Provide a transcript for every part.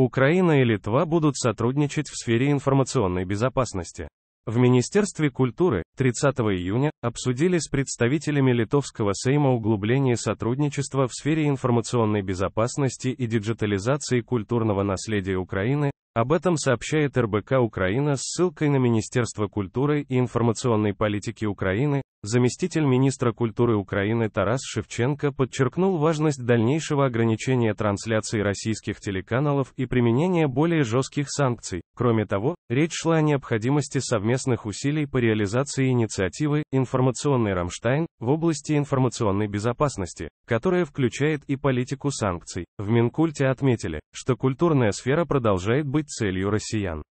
Украина и Литва будут сотрудничать в сфере информационной безопасности. В Министерстве культуры 30 июня обсудили с представителями Литовского Сейма углубление сотрудничества в сфере информационной безопасности и диджитализации культурного наследия Украины. Об этом сообщает РБК Украина с ссылкой на Министерство культуры и информационной политики Украины. Заместитель министра культуры Украины Тарас Шевченко подчеркнул важность дальнейшего ограничения трансляции российских телеканалов и применения более жестких санкций. Кроме того, речь шла о необходимости совместных усилий по реализации инициативы «Информационный Рамштайн» в области информационной безопасности, которая включает и политику санкций. В Минкульте отметили, что культурная сфера продолжает быть целью россиян.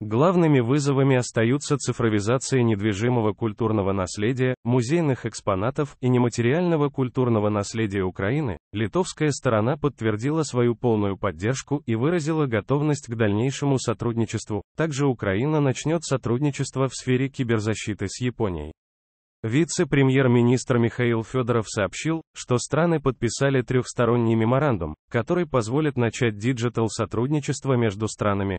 Главными вызовами остаются цифровизация недвижимого культурного наследия, музейных экспонатов и нематериального культурного наследия Украины. Литовская сторона подтвердила свою полную поддержку и выразила готовность к дальнейшему сотрудничеству. Также Украина начнет сотрудничество в сфере киберзащиты с Японией. Вице-премьер-министр Михаил Федоров сообщил, что страны подписали трехсторонний меморандум, который позволит начать диджитал сотрудничество между странами,